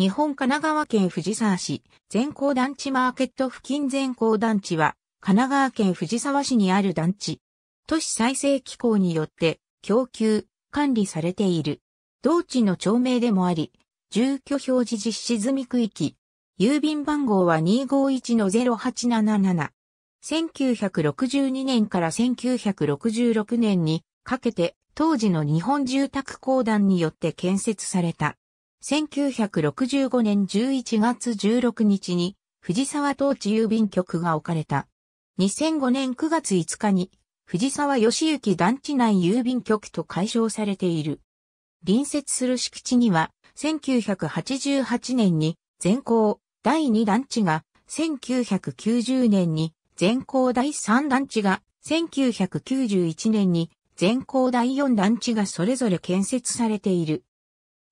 日本神奈川県藤沢市、善光団地マーケット付近善光団地は、神奈川県藤沢市にある団地。都市再生機構によって、供給、管理されている。同地の町名でもあり、住居表示実施済み区域。郵便番号は251-0877。1962年から1966年にかけて当時の日本住宅公団によって建設された。1965年11月16日に藤沢統治郵便局が置かれた。2005年9月5日に藤沢義行団地内郵便局と解消されている。隣接する敷地には1988年に全校第2団地が1990年に全校第3団地が1991年に全校第4団地がそれぞれ建設されている。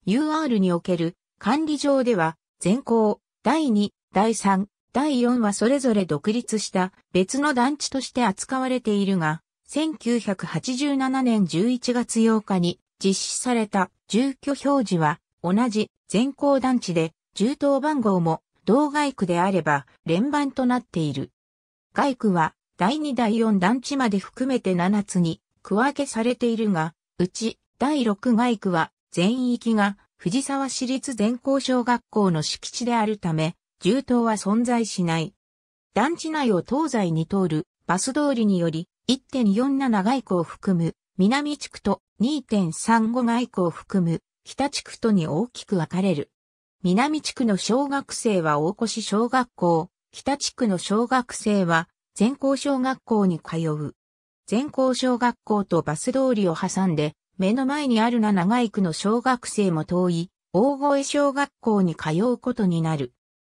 UR における管理上では、全校、第2、第3、第4はそれぞれ独立した別の団地として扱われているが、1987年11月8日に実施された住居表示は同じ全校団地で住棟番号も同外区であれば連番となっている。外区は第2第4団地まで含めて7つに区分けされているが、うち第6外区は全域が藤沢市立全校小学校の敷地であるため、銃刀は存在しない。団地内を東西に通るバス通りにより1.47外区を含む南地区と2.35外区を含む北地区とに大きく分かれる。南地区の小学生は大越小学校、北地区の小学生は全校小学校に通う。全校小学校とバス通りを挟んで目の前にあるが、長い区の小学生も遠い、大越小学校に通うことになる。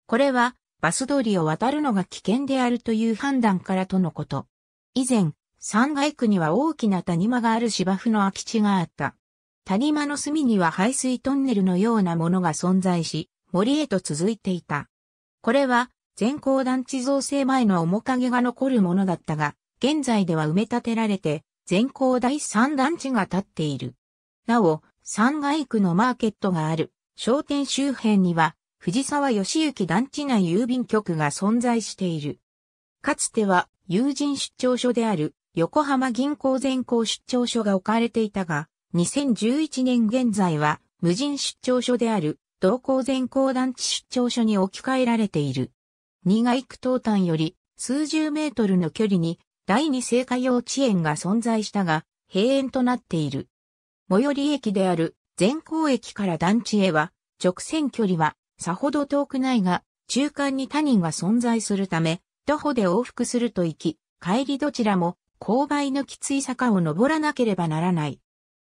これは、バス通りを渡るのが危険であるという判断からとのこと。以前、三階区には大きな谷間がある芝生の空き地があった。谷間の隅には排水トンネルのようなものが存在し、森へと続いていた。これは、全校団地造成前の面影が残るものだったが、現在では埋め立てられて、全校第3団地が建っている。なお、三階区のマーケットがある商店周辺には藤沢義行団地内郵便局が存在している。かつては友人出張所である横浜銀行全校出張所が置かれていたが、2011年現在は無人出張所である同校全校団地出張所に置き換えられている。2階区東端より数十メートルの距離に第二聖火幼稚園が存在したが、閉園となっている。最寄り駅である善光駅から団地へは、直線距離はさほど遠くないが、中間に他人が存在するため、徒歩で往復すると行き、帰りどちらも勾配のきつい坂を登らなければならない。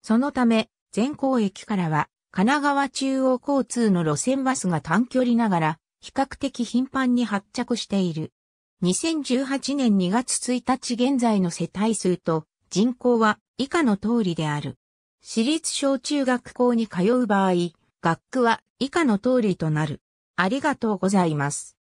そのため、善光駅からは、神奈川中央交通の路線バスが短距離ながら、比較的頻繁に発着している。2018年2月1日現在の世帯数と人口は以下の通りである。私立小中学校に通う場合、学区は以下の通りとなる。ありがとうございます。